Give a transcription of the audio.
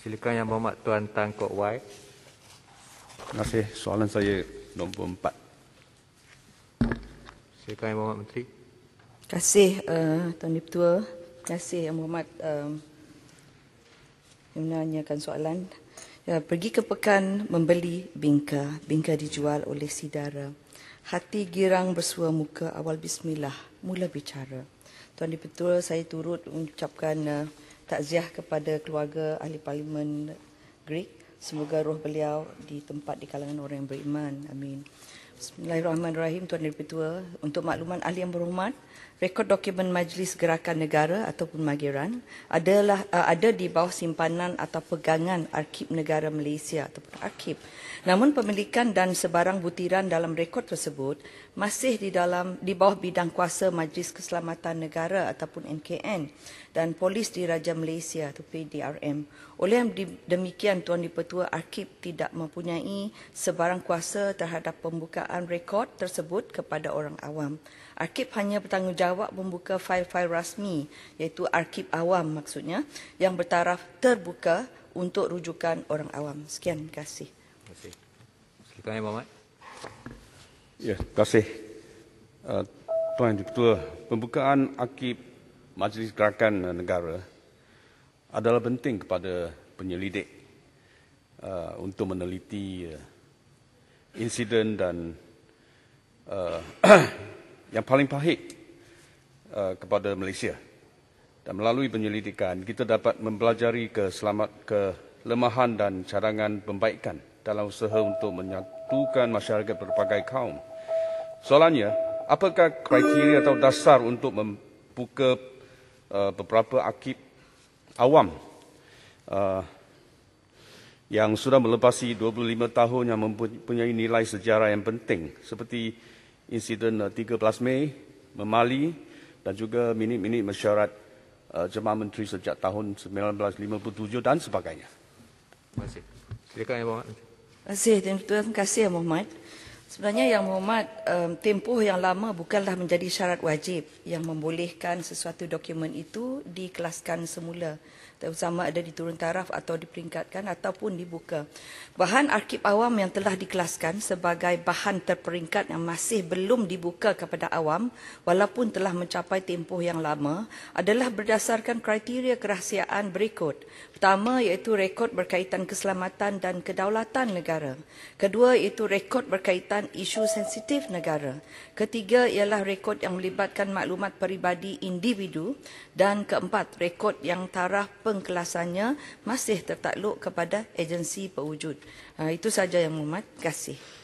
Silakan yang berhormat Tuan Tan Kok Wai. Terima kasih. Soalan saya nombor empat. Silakan yang berhormat Menteri. Terima kasih uh, Tuan Diputua. Terima kasih yang berhormat um, yang menanyakan soalan. Ya, pergi ke pekan membeli bingka. Bingka dijual oleh sidara. Hati girang bersua muka awal bismillah. Mula bicara. Tuan Diputua, saya turut mengucapkan uh, takziah kepada keluarga ahli parlimen Greek. Semoga roh beliau ditempat di kalangan orang yang beriman. Amin. Bismillahirrahmanirrahim Tuan Dari Petua Untuk makluman ahli yang berhormat Rekod dokumen Majlis Gerakan Negara ataupun Magiran adalah uh, ada di bawah simpanan atau pegangan Arkib Negara Malaysia ataupun Arkib. Namun pemilikan dan sebarang butiran dalam rekod tersebut masih di dalam di bawah bidang kuasa Majlis Keselamatan Negara ataupun MKN dan Polis Diraja Malaysia atau PDRM. Oleh demikian Tuan Dipertua Arkib tidak mempunyai sebarang kuasa terhadap pembuka penggunaan rekod tersebut kepada orang awam. Arkib hanya bertanggungjawab membuka fail-fail rasmi iaitu arkib awam maksudnya yang bertaraf terbuka untuk rujukan orang awam. Sekian, terima kasih. Terima kasih. Terima kasih. Ya, terima kasih. Uh, Tuan Yang Ketua, pembukaan arkib Majlis Gerakan Negara adalah penting kepada penyelidik eh, untuk meneliti eh, insiden dan uh, yang paling pahit uh, kepada Malaysia. Dan melalui penyelidikan, kita dapat mempelajari keselamat kelemahan dan cadangan pembaikan dalam usaha untuk menyatukan masyarakat berbagai kaum. Soalannya, apakah kriteria atau dasar untuk membuka uh, beberapa akib awam uh, yang sudah melepasi 25 tahun yang mempunyai nilai sejarah yang penting seperti insiden 13 eh, Mei Memali dan juga minit-minit mesyuarat eh, Jemaah Menteri sejak tahun 1957 dan sebagainya. Terima kasih. Silakan Ibu Terima kasih. Terima kasih Ibu Mat. Sebenarnya yang Muhammad um, tempoh yang lama bukanlah menjadi syarat wajib yang membolehkan sesuatu dokumen itu dikelaskan semula terutama ada diturun taraf atau diperingkatkan ataupun dibuka. Bahan arkib awam yang telah dikelaskan sebagai bahan terperingkat yang masih belum dibuka kepada awam walaupun telah mencapai tempoh yang lama adalah berdasarkan kriteria kerahsiaan berikut. Pertama iaitu rekod berkaitan keselamatan dan kedaulatan negara. Kedua iaitu rekod berkaitan merupakan isu sensitif negara. Ketiga ialah rekod yang melibatkan maklumat peribadi individu dan keempat rekod yang taraf pengkelasannya masih tertakluk kepada agensi pewujud. Ah, itu saja yang mumat. Terima kasih.